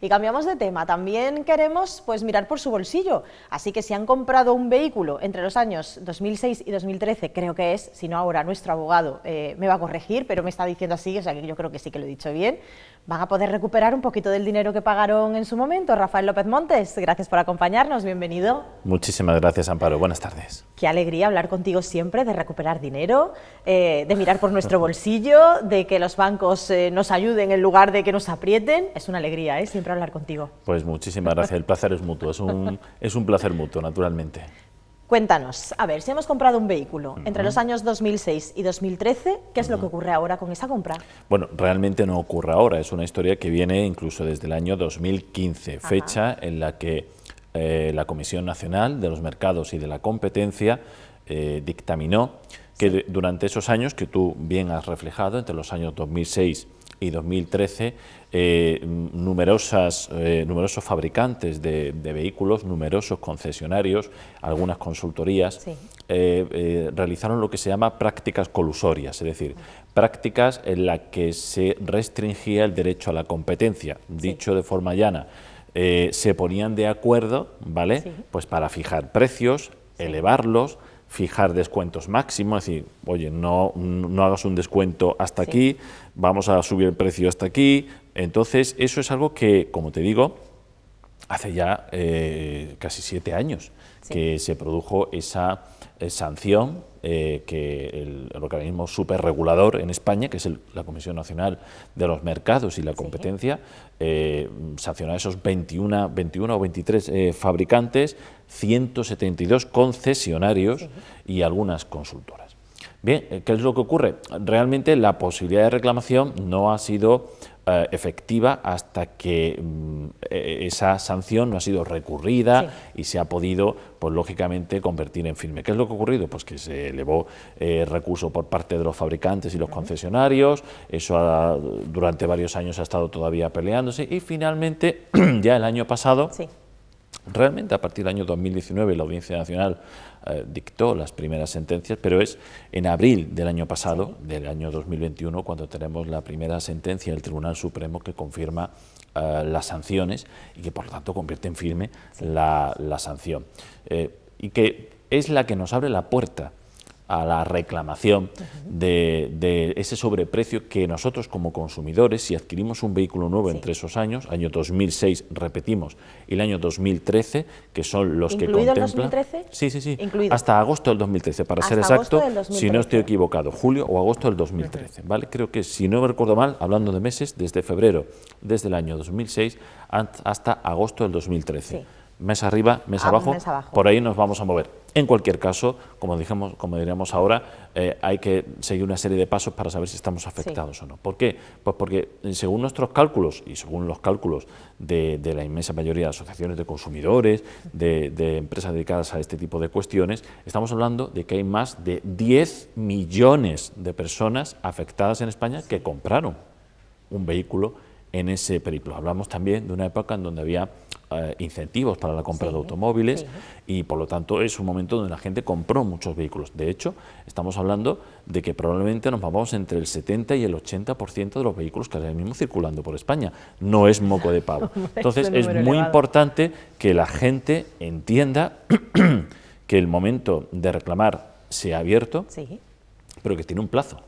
Y cambiamos de tema, también queremos pues mirar por su bolsillo, así que si han comprado un vehículo entre los años 2006 y 2013, creo que es, si no ahora nuestro abogado eh, me va a corregir, pero me está diciendo así, o sea que yo creo que sí que lo he dicho bien, van a poder recuperar un poquito del dinero que pagaron en su momento. Rafael López Montes, gracias por acompañarnos, bienvenido. Muchísimas gracias Amparo, buenas tardes. Qué alegría hablar contigo siempre de recuperar dinero, eh, de mirar por nuestro bolsillo, de que los bancos eh, nos ayuden en lugar de que nos aprieten, es una alegría, ¿eh? hablar contigo. Pues muchísimas gracias, el placer es mutuo, es un, es un placer mutuo, naturalmente. Cuéntanos, a ver, si hemos comprado un vehículo entre los años 2006 y 2013, ¿qué es lo que ocurre ahora con esa compra? Bueno, realmente no ocurre ahora, es una historia que viene incluso desde el año 2015, fecha en la que eh, la Comisión Nacional de los Mercados y de la Competencia eh, dictaminó que durante esos años que tú bien has reflejado, entre los años 2006 y y 2013, eh, numerosas, eh, numerosos fabricantes de, vehículos, numerosos concesionarios, algunas consultorías, eh, realizaron lo que se llama prácticas colusorias, es decir, prácticas en las que se restringía el derecho a la competencia, dicho de forma llana. se ponían de acuerdo, ¿vale? Pues para fijar precios, elevarlos, fijar descuentos máximos, es decir, oye, no, no hagas un descuento hasta aquí, vamos a subir el precio hasta aquí. Entonces, eso es algo que, como te digo, hace ya eh, casi siete años que se produjo esa eh, sanción eh, que el, organismo superregulador en España, que es la Comisión Nacional de los Mercados y la Competencia, sanciona sancionó a esos 21, 21 o 23 fabricantes, 172 concesionarios y algunas consultoras. Bien, ¿qué es lo que ocurre? Realmente la posibilidad de reclamación no ha sido eh, efectiva hasta que mm, e, e, esa sanción no ha sido recurrida y se ha podido, pues lógicamente, convertir en firme. ¿Qué es lo que ha ocurrido? Pues que se elevó eh, recurso por parte de los fabricantes y los concesionarios, eso ha, durante varios años ha estado todavía peleándose y finalmente, ya el año pasado... Realmente a partir del año 2019 la Audiencia Nacional eh, dictó las primeras sentencias, pero es en abril del año pasado, del año 2021, cuando tenemos la primera sentencia del Tribunal Supremo que confirma eh, las sanciones y que por lo tanto convierte en firme la, sanción. Eh, y que es la que nos abre la puerta a la reclamación de, ese sobreprecio que nosotros como consumidores, si adquirimos un vehículo nuevo entre esos años, año 2006, repetimos, y el año 2013, que son los que contemplan... 2013? Sí, sí, sí, hasta agosto del 2013, para ser exacto, si no estoy equivocado, julio o agosto del 2013, ¿vale? Creo que, si no me recuerdo mal, hablando de meses, desde febrero, desde el año 2006 hasta agosto del 2013. Sí mesa arriba, mesa, ah, abajo, por ahí nos vamos a mover. En cualquier caso, como, dijimos, como diríamos ahora, eh, hay que seguir una serie de pasos para saber si estamos afectados o no. ¿Por qué? Pues porque eh, según nuestros cálculos y según los cálculos de, la inmensa mayoría de asociaciones de consumidores, de, de, empresas dedicadas a este tipo de cuestiones, estamos hablando de que hay más de 10 millones de personas afectadas en España que compraron un vehículo en ese periplo. Hablamos también de una época en donde había eh, incentivos para la compra de automóviles y por lo tanto es un momento donde la gente compró muchos vehículos. De hecho, estamos hablando de que probablemente nos vamos entre el 70 y el 80% de los vehículos que ahora mismo circulando por España. No es moco de pavo. Entonces es, muy importante que la gente entienda que el momento de reclamar se ha abierto, pero que tiene un plazo,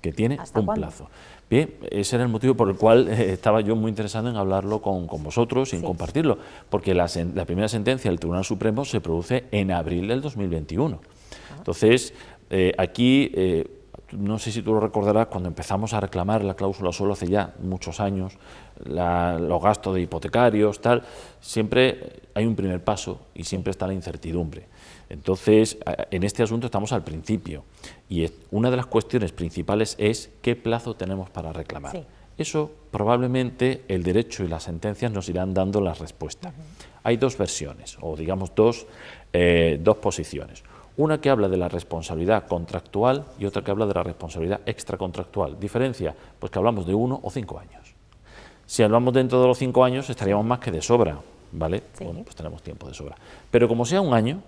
que tiene un plazo. Bien, ese era el motivo por el cual eh, estaba yo muy interesado en hablarlo con, vosotros y en compartirlo, porque la, la, primera sentencia del Tribunal Supremo se produce en abril del 2021. Ah. Entonces, eh, aquí, eh, no sé si tú lo recordarás, cuando empezamos a reclamar la cláusula solo hace ya muchos años, los gastos de hipotecarios, tal, siempre hay un primer paso y siempre está la incertidumbre. Entonces, en este asunto estamos al principio y una de las cuestiones principales es qué plazo tenemos para reclamar. Eso probablemente el derecho y las sentencias nos irán dando la respuesta. Hay dos versiones, o digamos dos, eh, dos posiciones. Una que habla de la responsabilidad contractual y otra que habla de la responsabilidad extracontractual. ¿Diferencia? Pues que hablamos de uno o cinco años. Si hablamos dentro de los cinco años, estaríamos más que de sobra, ¿vale? pues tenemos tiempo de sobra. Pero como sea un año,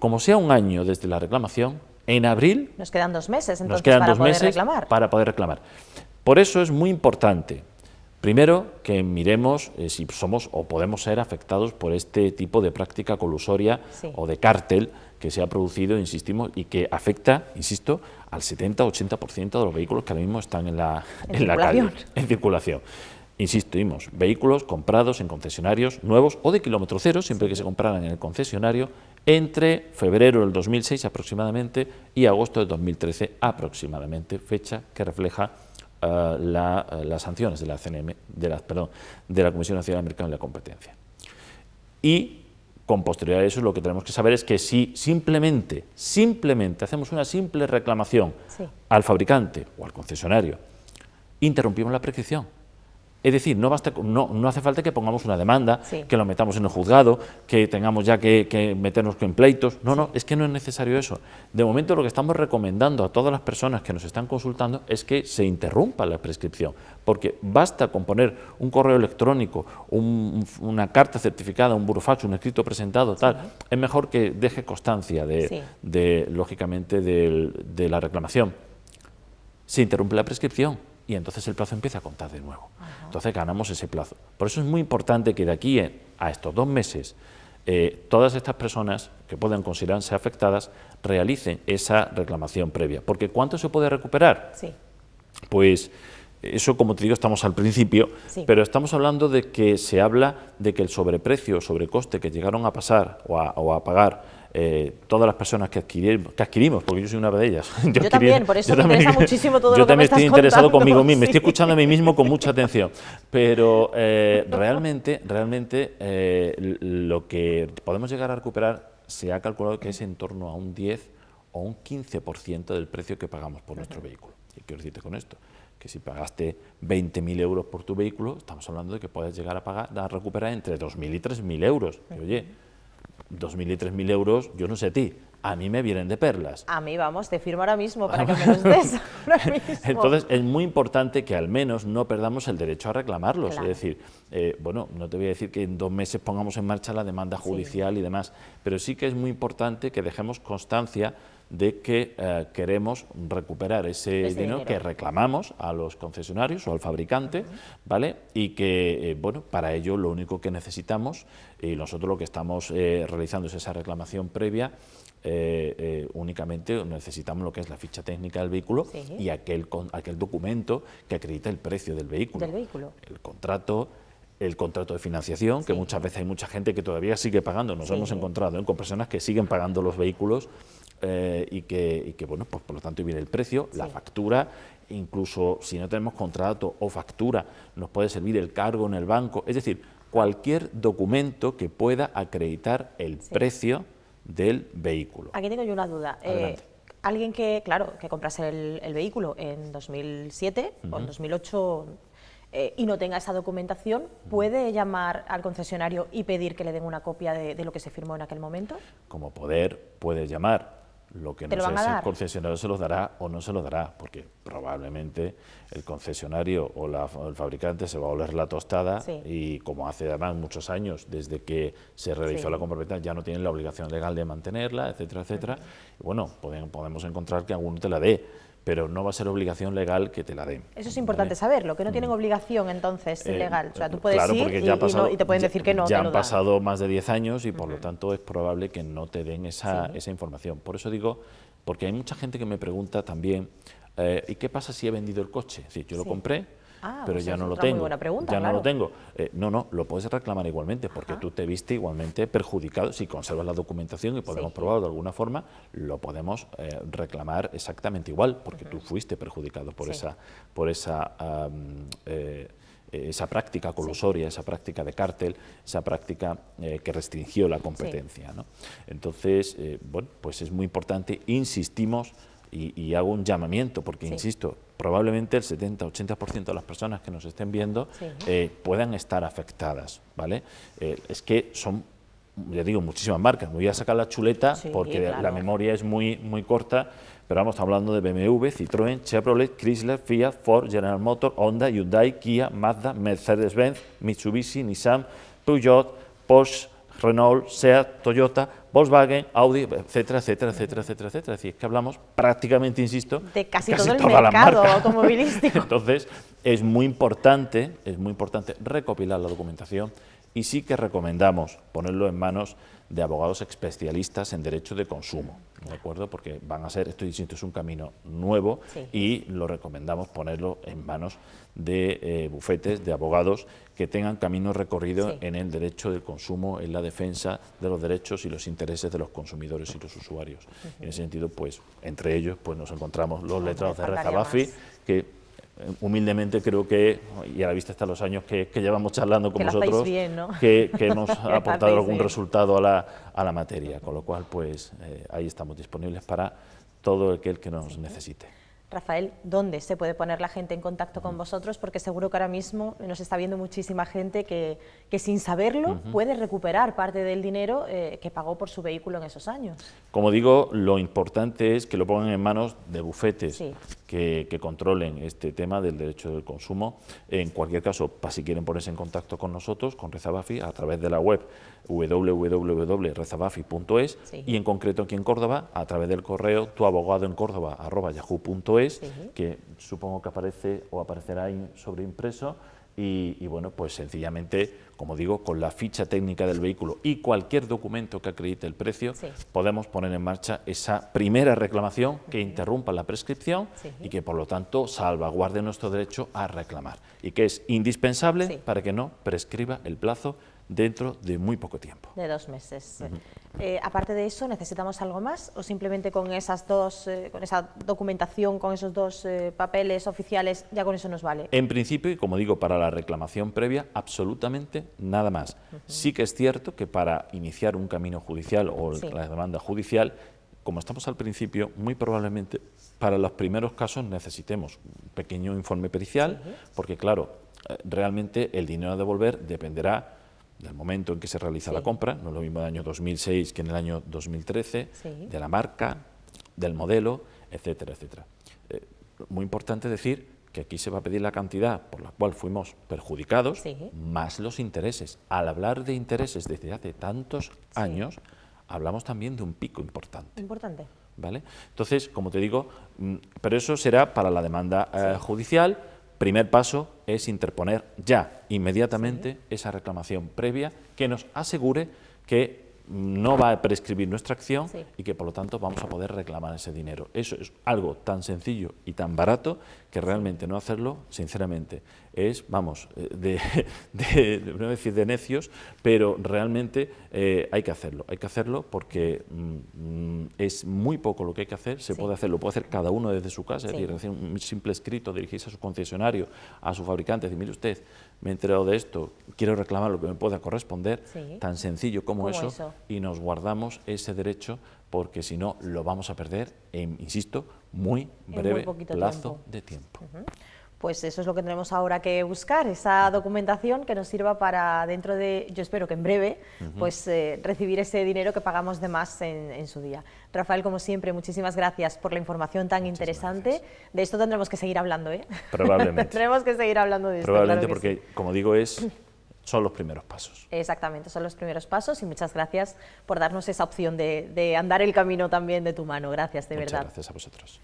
como sea un año desde la reclamación, en abril... Nos quedan dos meses, entonces, nos quedan para dos poder meses reclamar. Para poder reclamar. Por eso es muy importante, primero, que miremos eh, si somos o podemos ser afectados por este tipo de práctica colusoria o de cártel que se ha producido, insistimos, y que afecta, insisto, al 70-80% de los vehículos que ahora mismo están en la, calle, en circulación. Insistimos, vehículos comprados en concesionarios nuevos o de kilómetro cero, siempre que se compraran en el concesionario, entre febrero del 2006 aproximadamente y agosto del 2013 aproximadamente, fecha que refleja eh, eh, las sanciones de la, CNM, de, la, perdón, de la Comisión Nacional de Mercado y la Competencia. Y con posterioridad a eso lo que tenemos que saber es que si simplemente, simplemente hacemos una simple reclamación al fabricante o al concesionario, interrumpimos la prescripción. Es decir, no, basta, no, hace falta que pongamos una demanda, que lo metamos en el juzgado, que tengamos ya que, meternos en pleitos. No, no, es que no es necesario eso. De momento lo que estamos recomendando a todas las personas que nos están consultando es que se interrumpa la prescripción, porque basta con poner un correo electrónico, una carta certificada, un burofax, un escrito presentado, tal. Es mejor que deje constancia, de, lógicamente, de la reclamación. Se interrumpe la prescripción y entonces el plazo empieza a contar de nuevo. Entonces ganamos ese plazo. Por eso es muy importante que de aquí a estos dos meses eh, todas estas personas que puedan considerarse afectadas realicen esa reclamación previa. Porque ¿cuánto se puede recuperar? Sí. Pues eso, como te digo, estamos al principio, pero estamos hablando de que se habla de que el sobreprecio, sobrecoste que llegaron a pasar o a pagar eh, todas las personas que adquirimos, que adquirimos, porque yo soy una de ellas. Yo, también, por eso me interesa muchísimo todo lo que me estás Yo también estoy interesado conmigo mismo, me estoy escuchando a mí mismo con mucha atención, pero eh, realmente, realmente eh, lo que podemos llegar a recuperar se ha calculado que es en torno a un 10 o un 15% del precio que pagamos por nuestro vehículo. Y quiero decirte con esto? que si pagaste 20.000 euros por tu vehículo, estamos hablando de que puedes llegar a pagar, a recuperar entre 2.000 y 3.000 euros. oye, 2.000 y 3.000 euros, yo no sé a ti, a mí me vienen de perlas. A mí, vamos, te firmo ahora mismo para ah, que me los des Entonces, es muy importante que al menos no perdamos el derecho a reclamarlos. Es decir, eh, bueno, no te voy a decir que en dos meses pongamos en marcha la demanda judicial y demás, pero sí que es muy importante que dejemos constancia de que eh, queremos recuperar ese, dinero, que reclamamos a los concesionarios o al fabricante, ¿vale? Y que, eh, bueno, para ello lo único que necesitamos, y nosotros lo que estamos eh, realizando es esa reclamación previa, únicamente necesitamos lo que es la ficha técnica del vehículo y aquel, aquel documento que acredita el precio del vehículo. El contrato, el contrato de financiación, que muchas veces hay mucha gente que todavía sigue pagando, nos hemos encontrado con personas que siguen pagando los vehículos eh, y, que, bueno, pues por lo tanto viene el precio, la factura, incluso si no tenemos contrato o factura, nos puede servir el cargo en el banco, es decir, cualquier documento que pueda acreditar el precio del vehículo. Aquí tengo yo una duda. Eh, alguien que, claro, que comprase el, vehículo en 2007 o en 2008 eh, y no tenga esa documentación, ¿puede llamar al concesionario y pedir que le den una copia de lo que se firmó en aquel momento? Como poder, puedes llamar lo que no sé si el concesionario se los dará o no se los dará, porque probablemente el concesionario o, el fabricante se va a oler la tostada y como hace además muchos años, desde que se realizó la compraventa, ya no tienen la obligación legal de mantenerla, etcétera, etcétera. bueno, podemos encontrar que alguno te la dé pero no va a ser obligación legal que te la den. Eso es importante saberlo, que no tienen mm. obligación entonces eh, legal. O sea, tú eh, puedes ir y, te pueden decir que no. Ya han pasado más de 10 años y por lo tanto es probable que no te den esa, información. Por eso digo, porque hay mucha gente que me pregunta también, eh, ¿y qué pasa si he vendido el coche? Si yo lo compré Ah, pero ya, no lo, tengo, ya eh, no lo tengo. no lo no, lo puedes reclamar igualmente, porque tú te viste igualmente perjudicado. Si conservas la documentación y podemos probarlo de alguna forma, lo podemos eh, reclamar exactamente igual, porque tú fuiste perjudicado por esa, por esa eh, esa práctica colusoria, esa práctica de cártel, esa práctica que restringió la competencia. ¿no? Entonces, bueno, pues es muy importante, insistimos y, hago un llamamiento, porque insisto, probablemente el 70-80% de las personas que nos estén viendo eh, puedan estar afectadas, ¿vale? Eh, es que son, ya digo, muchísimas marcas. Me voy a sacar la chuleta porque la memoria es muy, muy corta, pero vamos hablando de BMW, Citroën, Chevrolet, Chrysler, Fiat, Ford, General Motors, Honda, Hyundai, Kia, Mazda, Mercedes-Benz, Mitsubishi, Nissan, Peugeot, Porsche, Renault, SEAT, Toyota, Volkswagen, Audi, etcétera, etcétera, etcétera, etcétera, etcétera. Es decir, que hablamos prácticamente, insisto, de casi, casi todo el mercado automovilístico. Entonces, es muy importante, es muy importante recopilar la documentación y sí que recomendamos ponerlo en manos de abogados especialistas en derecho de consumo. ¿de acuerdo? Porque van a ser, estoy diciendo, es un camino nuevo y lo recomendamos ponerlo en manos de eh, bufetes, de abogados que tengan camino recorrido en el derecho del consumo, en la defensa de los derechos y los intereses de los consumidores y los usuarios. En ese sentido, pues, entre ellos, pues nos encontramos los letrados de Reza que humildemente creo que, y a la vista están los años que, llevamos charlando con vosotros, que, hemos aportado algún resultado a la, materia, con lo cual pues eh, ahí estamos disponibles para todo aquel que nos necesite. Rafael, ¿dónde se puede poner la gente en contacto con vosotros? Porque seguro que ahora mismo nos está viendo muchísima gente que, sin saberlo puede recuperar parte del dinero eh, que pagó por su vehículo en esos años. Como digo, lo importante es que lo pongan en manos de bufetes, sí que, controlen este tema del derecho del consumo. En cualquier caso, para si quieren ponerse en contacto con nosotros, con Rezabafi, a través de la web www.rezabafi.es y en concreto aquí en Córdoba, a través del correo tuabogadoencórdoba.yahoo.es, que supongo que aparece o aparecerá sobre impreso y bueno, pues sencillamente como digo, con la ficha técnica del vehículo y cualquier documento que acredite el precio, podemos poner en marcha esa primera reclamación que interrumpa la prescripción y que, por lo tanto, salvaguarde nuestro derecho a reclamar y que es indispensable para que no prescriba el plazo dentro de muy poco tiempo. De dos meses. Eh, aparte de eso, ¿necesitamos algo más o simplemente con, esas dos, eh, con esa documentación, con esos dos eh, papeles oficiales, ya con eso nos vale? En principio, y como digo, para la reclamación previa, absolutamente nada más. Sí que es cierto que para iniciar un camino judicial o la demanda judicial, como estamos al principio, muy probablemente para los primeros casos necesitemos un pequeño informe pericial, porque claro, realmente el dinero a devolver dependerá del momento en que se realiza la compra, no lo mismo en el año 2006 que en el año 2013, de la marca, del modelo, etcétera, etcétera. Eh, muy importante decir que aquí se va a pedir la cantidad por la cual fuimos perjudicados, más los intereses. Al hablar de intereses desde hace tantos años, hablamos también de un pico importante. Importante. ¿Vale? Entonces, como te digo, mm, pero eso será para la demanda eh, judicial el primer paso es interponer ya, inmediatamente, esa reclamación previa que nos asegure que no va a prescribir nuestra acción y que por lo tanto vamos a poder reclamar ese dinero. Eso es algo tan sencillo y tan barato que realmente no hacerlo, sinceramente, es, vamos, eh, de, no decir de necios, pero realmente eh, hay que hacerlo. Hay que hacerlo porque mm, mm, es muy poco lo que hay que hacer, se puede hacer, lo puede hacer cada uno desde su casa, es decir, un simple escrito, dirigirse a su concesionario, a su fabricante, decir, mire usted, me he enterado de esto, quiero reclamar lo que me pueda corresponder, tan sencillo como, eso, y nos guardamos ese derecho porque si no lo vamos a perder en, insisto, muy breve plazo de tiempo pues eso es lo que tendremos ahora que buscar, esa documentación que nos sirva para dentro de, yo espero que en breve, pues eh, recibir ese dinero que pagamos de más en, su día. Rafael, como siempre, muchísimas gracias por la información tan interesante. De esto tendremos que seguir hablando, ¿eh? Probablemente. tendremos que seguir hablando de esto. Probablemente porque, como digo, es son los primeros pasos. Exactamente, son los primeros pasos y muchas gracias por darnos esa opción de, andar el camino también de tu mano. Gracias, de muchas verdad. Gracias a vosotros.